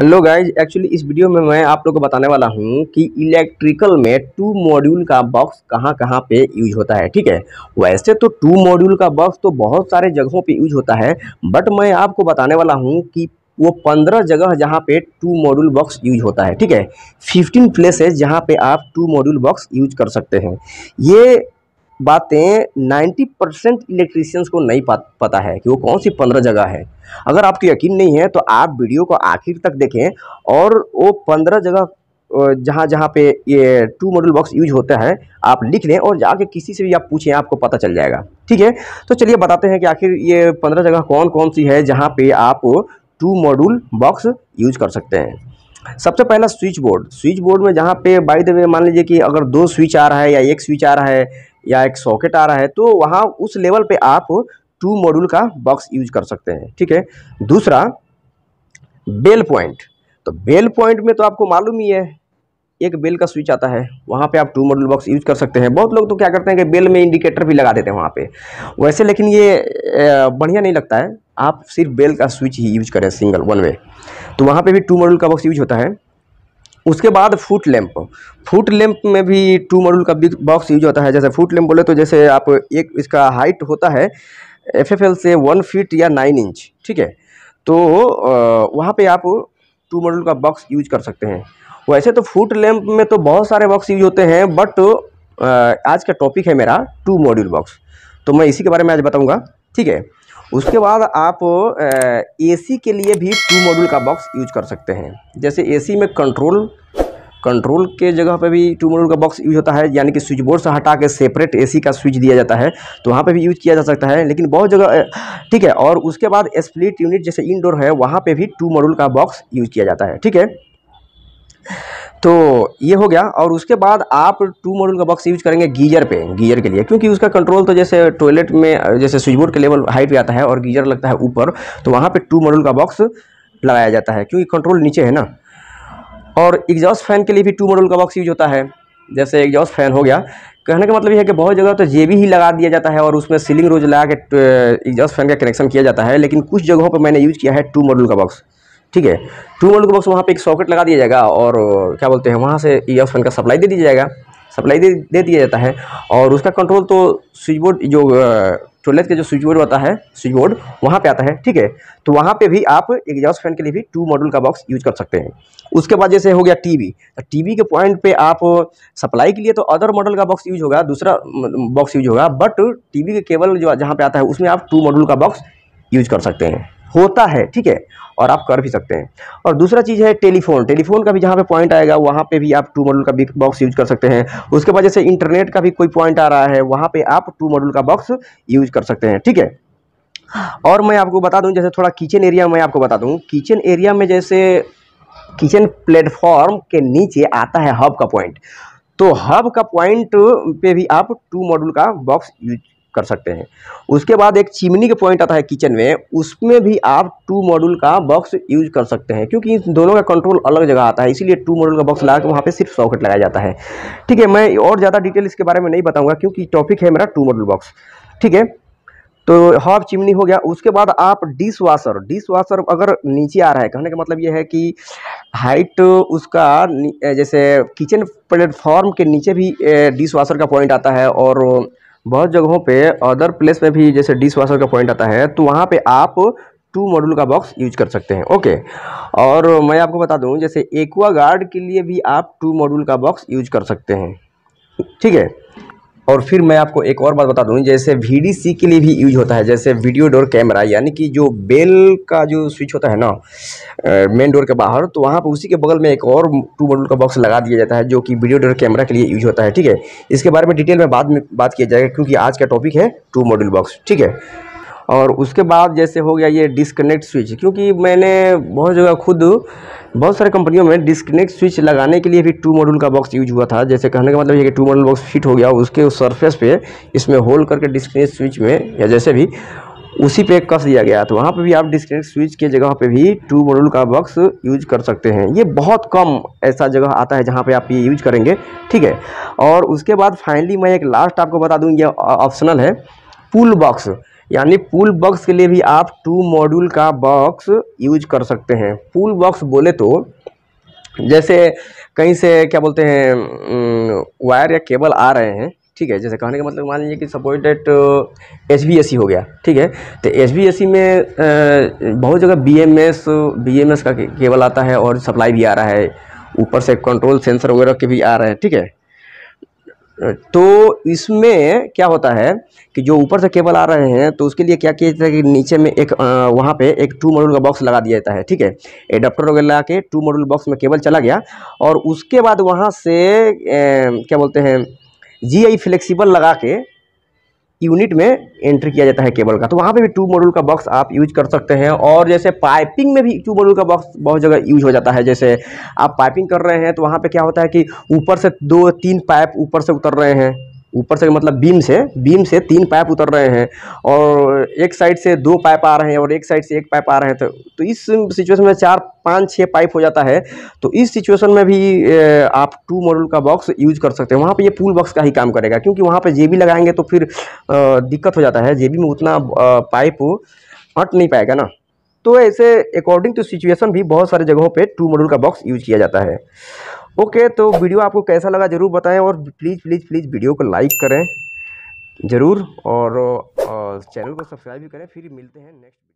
hello guys actually इस video में मैं आप लोग को बताने वाला हूँ कि इलेक्ट्रिकल में टू मॉड्यूल का बॉक्स कहाँ कहाँ पे यूज होता है ठीक है वैसे तो टू मॉड्यूल का बॉक्स तो बहुत सारे जगहों पे यूज होता है बट मैं आपको बताने वाला हूँ कि वो पंद्रह जगह जहाँ पे टू मॉड्यूल बॉक्स यूज होता है ठीक है फिफ्टीन प्लेसेज जहाँ पे आप टू मॉड्यूल बॉक्स यूज कर सकते हैं ये बातें 90 परसेंट इलेक्ट्रीशियंस को नहीं पता है कि वो कौन सी पंद्रह जगह है अगर आपको यकीन नहीं है तो आप वीडियो को आखिर तक देखें और वो पंद्रह जगह जहाँ जहाँ पे ये टू मॉडल बॉक्स यूज होता है आप लिख लें और जाके किसी से भी आप पूछें आपको पता चल जाएगा ठीक है तो चलिए बताते हैं कि आखिर ये पंद्रह जगह कौन कौन सी है जहाँ पे आप टू मॉडल बॉक्स यूज कर सकते हैं सबसे पहला स्विच बोर्ड स्विच बोर्ड में जहाँ पे बाई द वे मान लीजिए कि अगर दो स्विच आ रहा है या एक स्विच आ रहा है या एक सॉकेट आ रहा है तो वहाँ उस लेवल पे आप टू मॉड्यूल का बॉक्स यूज कर सकते हैं ठीक है दूसरा बेल पॉइंट तो बेल पॉइंट में तो आपको मालूम ही है एक बेल का स्विच आता है वहाँ पे आप टू मॉडल बॉक्स यूज कर सकते हैं बहुत लोग तो क्या करते हैं कि बेल में इंडिकेटर भी लगा देते हैं वहाँ पे वैसे लेकिन ये बढ़िया नहीं लगता है आप सिर्फ बेल का स्विच ही यूज करें सिंगल वन वे तो वहाँ पे भी टू मॉडल का बॉक्स यूज होता है उसके बाद फुट लैम्प फुट लैम्प में भी टू मॉडल का बॉक्स यूज होता है जैसे फुट लैम्प बोले तो जैसे आप एक इसका हाइट होता है एफ से वन फीट या नाइन इंच ठीक है तो वहाँ पे आप टू मॉडल का बॉक्स यूज कर सकते हैं वैसे तो फुट लैम्प में तो बहुत सारे बॉक्स यूज होते हैं बट आज का टॉपिक है मेरा टू मॉड्यूल बॉक्स तो मैं इसी के बारे में आज बताऊँगा ठीक है उसके बाद आप एसी के लिए भी टू मॉड्यूल का बॉक्स यूज कर सकते हैं जैसे एसी में कंट्रोल कंट्रोल के जगह पे भी टू मॉड्यूल का बॉक्स यूज होता है यानी कि स्विच बोर्ड से हटा के सेपरेट एसी का स्विच दिया जाता है तो वहाँ पे भी यूज किया जा सकता है लेकिन बहुत जगह ठीक है और उसके बाद स्प्लिट यूनिट जैसे इंडोर है वहाँ पे भी टू मॉड्यूल का बॉक्स यूज किया जाता है ठीक है तो ये हो गया और उसके बाद आप टू मॉड्यूल का बॉक्स यूज करेंगे गीजर पे गीजर के लिए क्योंकि उसका कंट्रोल तो जैसे टॉयलेट में जैसे स्विच बोर्ड के लेवल हाइट पे आता है और गीजर लगता है ऊपर तो वहाँ पे टू मॉड्यूल का बॉक्स लगाया जाता है क्योंकि कंट्रोल नीचे है ना और एग्जॉस्ट फैन के लिए भी टू मॉडल का बॉक्स यूज होता है जैसे एग्जॉस्ट फैन हो गया कहने का मतलब यह है कि बहुत जगह तो जेबी ही लगा दिया जाता है और उसमें सीलिंग रोज लगा के एग्जॉस्ट फैन का कनेक्शन किया जाता है लेकिन कुछ जगहों पर मैंने यूज़ किया है टू मॉडल का बॉक्स ठीक है टू मोड के बॉक्स वहाँ पे एक सॉकेट लगा दिया जाएगा और क्या बोलते हैं वहाँ से ई e एफ का सप्लाई दे दिया जाएगा सप्लाई दे दे दिया जाता है और उसका कंट्रोल तो स्विच बोर्ड जो टोलेट के जो स्विच बोर्ड होता है स्विच बोर्ड वहाँ पे आता है ठीक है तो वहाँ पे भी आप एग्जॉस्ट फैन e के लिए भी टू मॉडल का बॉक्स यूज कर सकते हैं उसके बाद जैसे हो गया टीवी तो टीवी के पॉइंट पे आप सप्लाई के लिए तो अदर मॉडल का बॉक्स यूज होगा दूसरा बॉक्स यूज होगा बट टी के केबल जो जहाँ पर आता है उसमें आप टू मॉडल का बॉक्स यूज कर सकते हैं होता है ठीक है और आप कर भी सकते हैं और दूसरा चीज़ है टेलीफोन टेलीफोन का भी जहाँ पे पॉइंट आएगा वहाँ पे भी आप टू मॉडल का बिग बॉक्स यूज कर सकते हैं उसके बाद जैसे इंटरनेट का भी कोई पॉइंट आ रहा है वहाँ पे आप टू मॉडल का बॉक्स यूज कर सकते हैं ठीक है और मैं आपको बता दूँ जैसे थोड़ा किचन एरिया मैं आपको बता दूँ किचन एरिया में जैसे किचन प्लेटफॉर्म के नीचे आता है हब का पॉइंट तो हब का पॉइंट पे भी आप टू मॉडल का बॉक्स यूज कर सकते हैं उसके बाद एक चिमनी का पॉइंट आता है किचन में उसमें भी आप टू मॉड्यूल का बॉक्स यूज कर सकते हैं क्योंकि इन दोनों का कंट्रोल अलग जगह आता है इसीलिए टू मॉड्यूल का बॉक्स लगा के वहाँ पर सिर्फ सॉकेट लगाया जाता है ठीक है मैं और ज़्यादा डिटेल इसके बारे में नहीं बताऊँगा क्योंकि टॉपिक है मेरा टू मॉड्यूल बॉक्स ठीक है तो हाफ चिमनी हो गया उसके बाद आप डिश वाशर डिश वाशर अगर नीचे आ रहा है कहने का मतलब ये है कि हाइट उसका जैसे किचन प्लेटफॉर्म के नीचे भी डिश वाशर का पॉइंट आता है और बहुत जगहों पे अदर प्लेस में भी जैसे डिश वॉशर का पॉइंट आता है तो वहाँ पे आप टू मॉड्यूल का बॉक्स यूज कर सकते हैं ओके और मैं आपको बता दूँ जैसे एक्वा गार्ड के लिए भी आप टू मॉड्यूल का बॉक्स यूज कर सकते हैं ठीक है और फिर मैं आपको एक और बात बता दूँ जैसे वी के लिए भी यूज होता है जैसे वीडियो डोर कैमरा यानी कि जो बेल का जो स्विच होता है ना मेन डोर के बाहर तो वहाँ पर उसी के बगल में एक और टू मॉडल का बॉक्स लगा दिया जाता है जो कि वीडियो डोर कैमरा के लिए यूज होता है ठीक है इसके बारे में डिटेल में बाद में बात किया जाएगा क्योंकि आज का टॉपिक है टू मॉडल बॉक्स ठीक है और उसके बाद जैसे हो गया ये डिस्कनेक्ट स्विच क्योंकि मैंने बहुत जगह खुद बहुत सारे कंपनियों में डिस्कनेक्ट स्विच लगाने के लिए भी टू मॉड्यूल का बॉक्स यूज हुआ था जैसे कहने का मतलब ये कि टू मॉड्यूल बॉक्स फिट हो गया उसके सरफेस पे इसमें होल करके डिस्कनेक्ट स्विच में या जैसे भी उसी पे कस दिया गया तो वहाँ पे भी आप डिस्कनेक्ट स्विच के जगह पे भी टू मॉड्यूल का बॉक्स यूज कर सकते हैं ये बहुत कम ऐसा जगह आता है जहाँ पे आप ये यूज करेंगे ठीक है और उसके बाद फाइनली मैं एक लास्ट आपको बता दूँ ये ऑप्शनल है पुल बॉक्स यानी पुल बॉक्स के लिए भी आप टू मॉड्यूल का बॉक्स यूज कर सकते हैं पुल बॉक्स बोले तो जैसे कहीं से क्या बोलते हैं वायर या केबल आ रहे हैं ठीक है जैसे कहने का मतलब मान लीजिए कि date H B S C हो गया ठीक है तो एच बी एस सी में बहुत जगह B M S B M S का केबल आता है और सप्लाई भी आ रहा है ऊपर से कंट्रोल सेंसर वगैरह के भी आ रहे हैं ठीक है तो इसमें क्या होता है कि जो ऊपर से केबल आ रहे हैं तो उसके लिए क्या किया जाता है कि नीचे में एक वहाँ पे एक टू मॉड्यूल का बॉक्स लगा दिया जाता है ठीक है एडाप्टर वगैरह लगा के टू मॉड्यूल बॉक्स में केबल चला गया और उसके बाद वहाँ से ए, क्या बोलते हैं जी आई फ्लेक्सीबल लगा के यूनिट में एंट्री किया जाता है केबल का तो वहाँ पे भी टू मॉड्यूल का बॉक्स आप यूज कर सकते हैं और जैसे पाइपिंग में भी टू मॉड्यूल का बॉक्स बहुत जगह यूज हो जाता है जैसे आप पाइपिंग कर रहे हैं तो वहाँ पे क्या होता है कि ऊपर से दो तीन पाइप ऊपर से उतर रहे हैं ऊपर से मतलब बीम से बीम से तीन पाइप उतर रहे हैं और एक साइड से दो पाइप आ रहे हैं और एक साइड से एक पाइप आ रहे हैं तो तो इस सिचुएशन में चार पाँच छः पाइप हो जाता है तो इस सिचुएशन में भी आप टू मॉडल का बॉक्स यूज कर सकते हैं वहाँ पे ये पुल बॉक्स का ही काम करेगा क्योंकि वहाँ पे जेबी लगाएंगे तो फिर दिक्कत हो जाता है जेबी में उतना पाइप हट नहीं पाएगा ना तो ऐसे अकॉर्डिंग टू सिचुएसन भी बहुत सारे जगहों पर टू मॉडल का बॉक्स यूज किया जाता है ओके तो वीडियो आपको कैसा लगा ज़रूर बताएं और प्लीज़ प्लीज़ प्लीज़ वीडियो को लाइक करें ज़रूर और, और चैनल को सब्सक्राइब भी करें फिर मिलते हैं नेक्स्ट